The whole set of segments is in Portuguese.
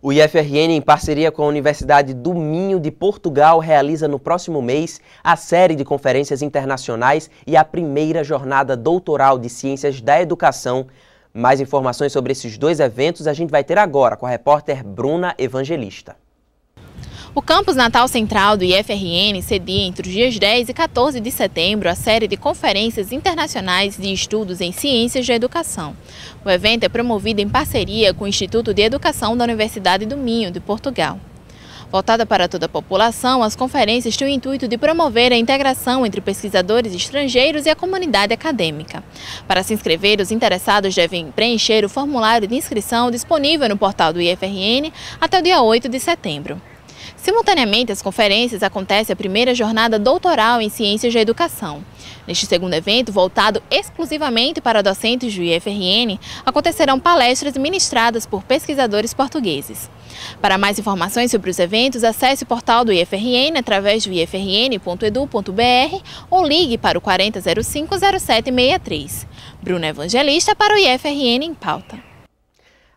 O IFRN, em parceria com a Universidade do Minho de Portugal, realiza no próximo mês a série de conferências internacionais e a primeira jornada doutoral de Ciências da Educação. Mais informações sobre esses dois eventos a gente vai ter agora com a repórter Bruna Evangelista. O campus Natal Central do IFRN cedia entre os dias 10 e 14 de setembro a série de conferências internacionais de estudos em ciências de educação. O evento é promovido em parceria com o Instituto de Educação da Universidade do Minho, de Portugal. Voltada para toda a população, as conferências têm o intuito de promover a integração entre pesquisadores estrangeiros e a comunidade acadêmica. Para se inscrever, os interessados devem preencher o formulário de inscrição disponível no portal do IFRN até o dia 8 de setembro. Simultaneamente às conferências acontece a primeira jornada doutoral em Ciências da Educação. Neste segundo evento, voltado exclusivamente para docentes do IFRN, acontecerão palestras ministradas por pesquisadores portugueses. Para mais informações sobre os eventos, acesse o portal do IFRN através do ifrn.edu.br ou ligue para o 40050763. 0763. Bruna Evangelista para o IFRN em pauta.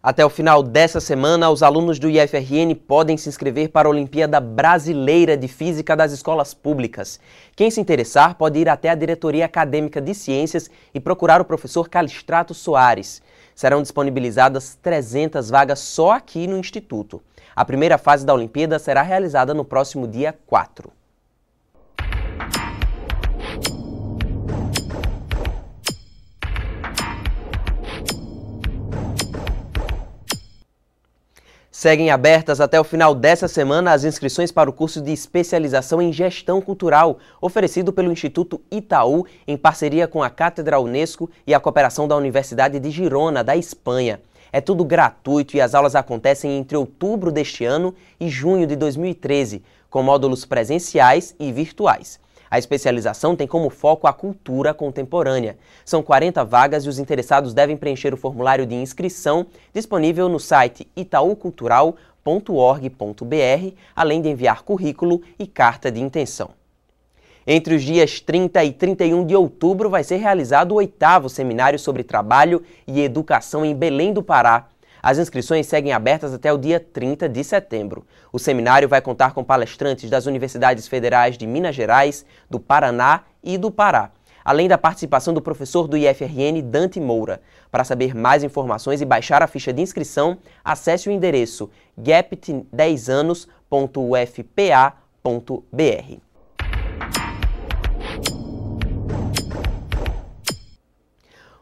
Até o final dessa semana, os alunos do IFRN podem se inscrever para a Olimpíada Brasileira de Física das Escolas Públicas. Quem se interessar pode ir até a Diretoria Acadêmica de Ciências e procurar o professor Calistrato Soares. Serão disponibilizadas 300 vagas só aqui no Instituto. A primeira fase da Olimpíada será realizada no próximo dia 4. Seguem abertas até o final dessa semana as inscrições para o curso de especialização em gestão cultural, oferecido pelo Instituto Itaú em parceria com a Cátedra Unesco e a cooperação da Universidade de Girona, da Espanha. É tudo gratuito e as aulas acontecem entre outubro deste ano e junho de 2013, com módulos presenciais e virtuais. A especialização tem como foco a cultura contemporânea. São 40 vagas e os interessados devem preencher o formulário de inscrição disponível no site itaucultural.org.br, além de enviar currículo e carta de intenção. Entre os dias 30 e 31 de outubro vai ser realizado o oitavo seminário sobre trabalho e educação em Belém do Pará, as inscrições seguem abertas até o dia 30 de setembro. O seminário vai contar com palestrantes das universidades federais de Minas Gerais, do Paraná e do Pará além da participação do professor do IFRN Dante Moura. Para saber mais informações e baixar a ficha de inscrição, acesse o endereço gap10anos.ufpa.br.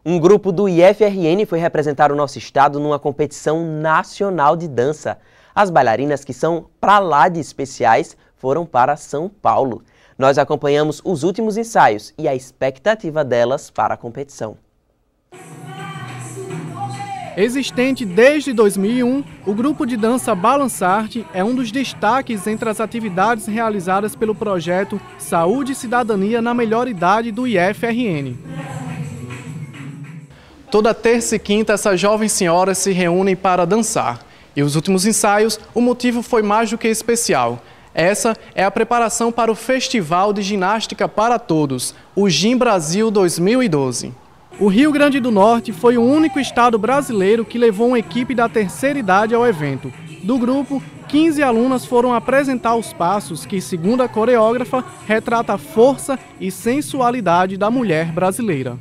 Um grupo do IFRN foi representar o nosso estado numa competição nacional de dança. As bailarinas que são pra lá de especiais foram para São Paulo. Nós acompanhamos os últimos ensaios e a expectativa delas para a competição. Existente desde 2001, o grupo de dança Balançarte é um dos destaques entre as atividades realizadas pelo projeto Saúde e Cidadania na Melhor Idade do IFRN. Toda terça e quinta, essas jovens senhoras se reúnem para dançar. E os últimos ensaios, o motivo foi mais do que especial. Essa é a preparação para o Festival de Ginástica para Todos, o Gim Brasil 2012. O Rio Grande do Norte foi o único estado brasileiro que levou uma equipe da terceira idade ao evento. Do grupo, 15 alunas foram apresentar os passos que, segundo a coreógrafa, retrata a força e sensualidade da mulher brasileira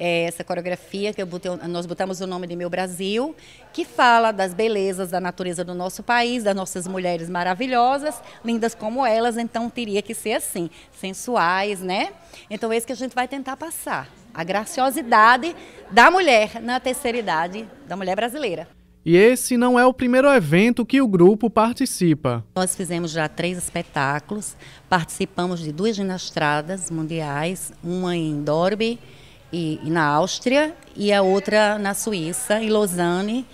é, essa coreografia que botei, nós botamos o nome de Meu Brasil, que fala das belezas da natureza do nosso país, das nossas mulheres maravilhosas, lindas como elas, então teria que ser assim, sensuais, né? Então é isso que a gente vai tentar passar, a graciosidade da mulher na terceira idade, da mulher brasileira. E esse não é o primeiro evento que o grupo participa. Nós fizemos já três espetáculos, participamos de duas ginastradas mundiais, uma em Dorby e, e na Áustria e a outra na Suíça, em Lausanne.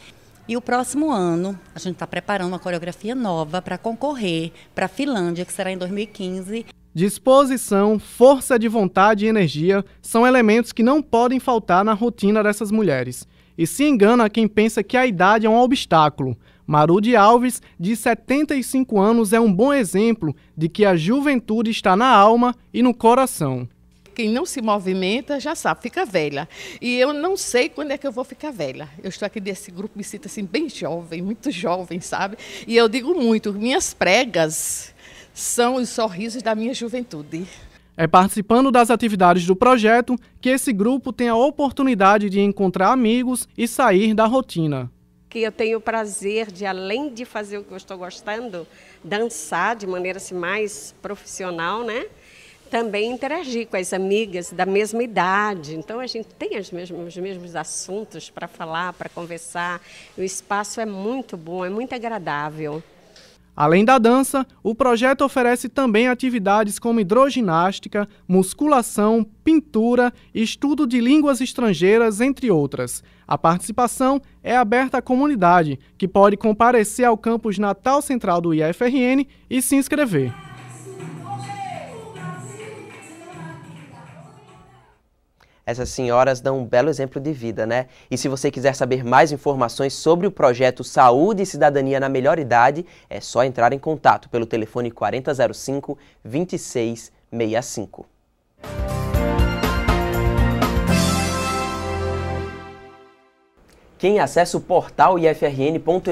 E o próximo ano, a gente está preparando uma coreografia nova para concorrer para a Finlândia, que será em 2015. Disposição, força de vontade e energia são elementos que não podem faltar na rotina dessas mulheres. E se engana quem pensa que a idade é um obstáculo. Marude Alves, de 75 anos, é um bom exemplo de que a juventude está na alma e no coração. Quem não se movimenta já sabe, fica velha. E eu não sei quando é que eu vou ficar velha. Eu estou aqui desse grupo, me sinto assim bem jovem, muito jovem, sabe? E eu digo muito, minhas pregas são os sorrisos da minha juventude. É participando das atividades do projeto que esse grupo tem a oportunidade de encontrar amigos e sair da rotina. Que eu tenho o prazer de, além de fazer o que eu estou gostando, dançar de maneira assim, mais profissional, né? também interagir com as amigas da mesma idade. Então a gente tem os mesmos, os mesmos assuntos para falar, para conversar. O espaço é muito bom, é muito agradável. Além da dança, o projeto oferece também atividades como hidroginástica, musculação, pintura, estudo de línguas estrangeiras, entre outras. A participação é aberta à comunidade, que pode comparecer ao campus Natal Central do IFRN e se inscrever. Essas senhoras dão um belo exemplo de vida, né? E se você quiser saber mais informações sobre o projeto Saúde e Cidadania na Melhor Idade, é só entrar em contato pelo telefone 4005 2665. Quem acessa o portal ifrn.edu.br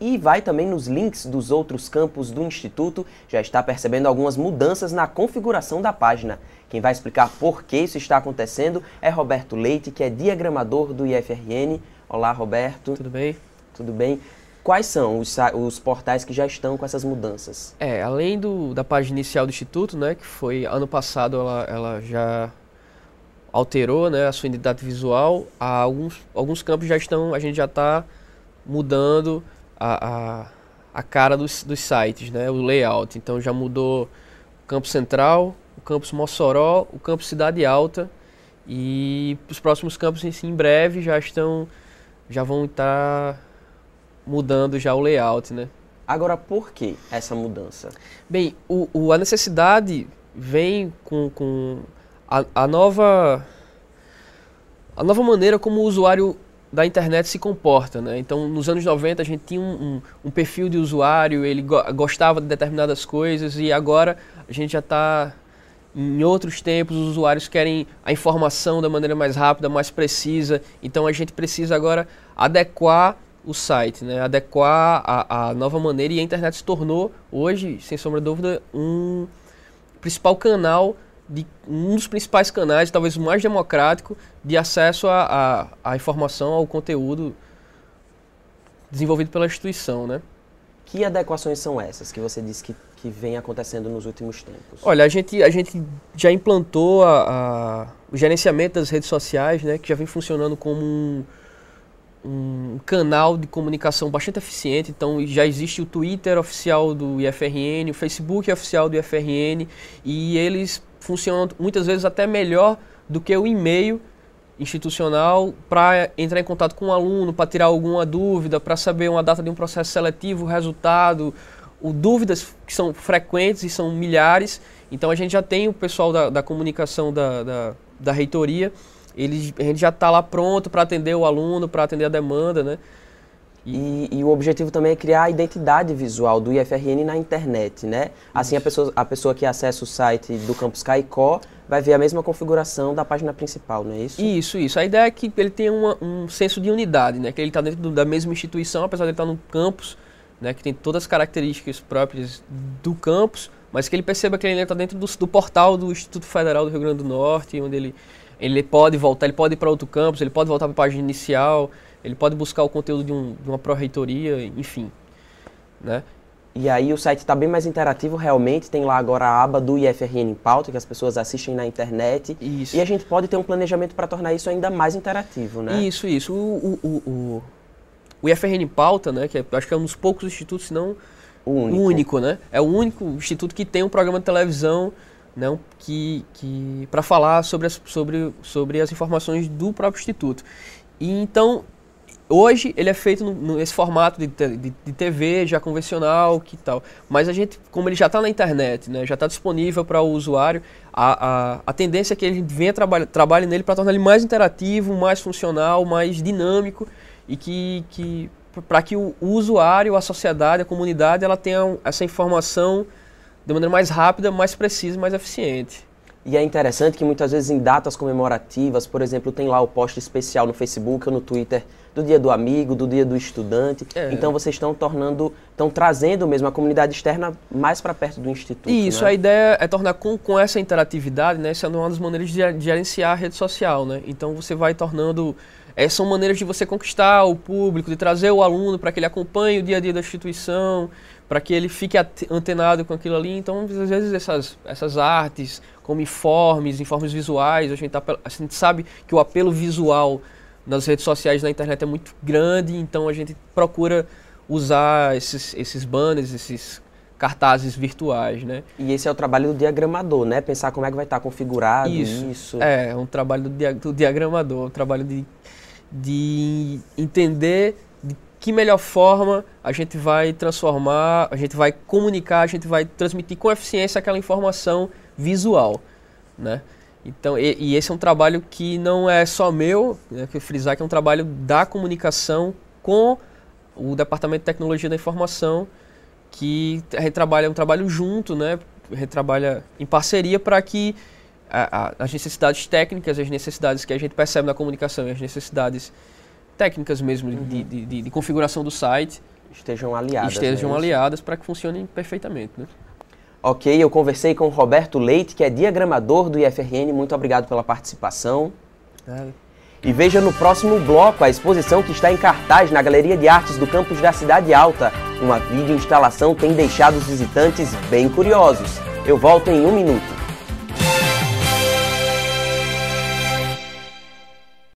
e vai também nos links dos outros campos do Instituto já está percebendo algumas mudanças na configuração da página. Quem vai explicar por que isso está acontecendo é Roberto Leite, que é diagramador do IFRN. Olá, Roberto. Tudo bem? Tudo bem. Quais são os, os portais que já estão com essas mudanças? É, além do, da página inicial do Instituto, né, que foi ano passado ela, ela já alterou né, a sua identidade visual, Há alguns, alguns campos já estão, a gente já está mudando a, a, a, cara dos, dos sites, né, o layout. Então já mudou o campo central, o campus Mossoró, o campo Cidade Alta e os próximos campos em, assim, em breve já estão, já vão estar tá mudando já o layout, né? Agora, por que essa mudança? Bem, o, o a necessidade vem com, com a, a nova a nova maneira como o usuário da internet se comporta, né? Então, nos anos 90 a gente tinha um, um, um perfil de usuário, ele go gostava de determinadas coisas e agora a gente já está em outros tempos, os usuários querem a informação da maneira mais rápida, mais precisa. Então, a gente precisa agora adequar o site, né? Adequar a, a nova maneira e a internet se tornou hoje, sem sombra de dúvida, um principal canal de um dos principais canais, talvez o mais democrático, de acesso à a, a, a, informação, ao conteúdo desenvolvido pela instituição, né? Que adequações são essas que você disse que, que vem acontecendo nos últimos tempos? Olha, a gente, a gente já implantou a, a o gerenciamento das redes sociais, né, que já vem funcionando como um, um canal de comunicação bastante eficiente. Então já existe o Twitter oficial do IFRN, o Facebook oficial do IFRN e eles funcionam muitas vezes até melhor do que o e-mail institucional para entrar em contato com o um aluno, para tirar alguma dúvida, para saber uma data de um processo seletivo, resultado, o, dúvidas que são frequentes e são milhares. Então a gente já tem o pessoal da, da comunicação da, da, da reitoria, eles, a gente já está lá pronto para atender o aluno, para atender a demanda, né? E, e, o objetivo também é criar a identidade visual do IFRN na internet, né? Assim, a pessoa, a pessoa que acessa o site do Campus Caicó vai ver a mesma configuração da página principal, não é isso? Isso, isso. A ideia é que ele tenha uma, um senso de unidade, né? Que ele está dentro do, da mesma instituição, apesar de ele estar tá no campus, né? Que tem todas as características próprias do campus, mas que ele perceba que ele está dentro do, do portal do Instituto Federal do Rio Grande do Norte, onde ele, ele pode voltar, ele pode ir para outro campus, ele pode voltar para a página inicial ele pode buscar o conteúdo de, um, de uma pró-reitoria, enfim. Né? E aí o site está bem mais interativo realmente, tem lá agora a aba do IFRN em pauta, que as pessoas assistem na internet. Isso. E a gente pode ter um planejamento para tornar isso ainda mais interativo, né? Isso, isso. O, o, o, o IFRN em pauta, né, que é, acho que é um dos poucos institutos, se não o único. único. né? É o único instituto que tem um programa de televisão né? que, que para falar sobre as, sobre, sobre as informações do próprio instituto. E então Hoje ele é feito nesse formato de, de, de, TV já convencional que tal, mas a gente, como ele já está na internet, né, já está disponível para o usuário, a, a, a, tendência é que ele venha trabalhe, trabalhe nele para tornar ele mais interativo, mais funcional, mais dinâmico e que, que para que o, o usuário, a sociedade, a comunidade, ela tenha essa informação de maneira mais rápida, mais precisa, mais eficiente. E é interessante que muitas vezes em datas comemorativas, por exemplo, tem lá o post especial no Facebook ou no Twitter do dia do amigo, do dia do estudante. É. Então vocês estão tornando, estão trazendo mesmo a comunidade externa mais para perto do instituto. Isso, né? a ideia é tornar com, com essa interatividade, né? Essa é uma das maneiras de gerenciar a rede social, né? Então você vai tornando é, são maneiras de você conquistar o público, de trazer o aluno para que ele acompanhe o dia a dia da instituição, para que ele fique antenado com aquilo ali. Então, às vezes, essas, essas artes, como informes, informes visuais, a gente, tá a gente sabe que o apelo visual nas redes sociais, na internet é muito grande, então a gente procura usar esses, esses banners, esses cartazes virtuais, né? E esse é o trabalho do diagramador, né? Pensar como é que vai estar tá configurado isso. isso. É, um trabalho do, dia, do diagramador, um trabalho de, de entender que melhor forma a gente vai transformar, a gente vai comunicar, a gente vai transmitir com eficiência aquela informação visual, né? Então, e, e esse é um trabalho que não é só meu, né, que frisar que é um trabalho da comunicação com o Departamento de Tecnologia da Informação, que retrabalha é um trabalho junto, né? Retrabalha em parceria para que a, a, as necessidades técnicas, as necessidades que a gente percebe na comunicação e as necessidades técnicas mesmo uhum. de, de, de, configuração do site estejam aliadas. Estejam né? aliadas para que funcionem perfeitamente. Né? Ok, eu conversei com o Roberto Leite, que é diagramador do IFRN. Muito obrigado pela participação. É. E veja no próximo bloco a exposição que está em cartaz na Galeria de Artes do campus da Cidade Alta. Uma vídeo instalação tem deixado os visitantes bem curiosos. Eu volto em um minuto.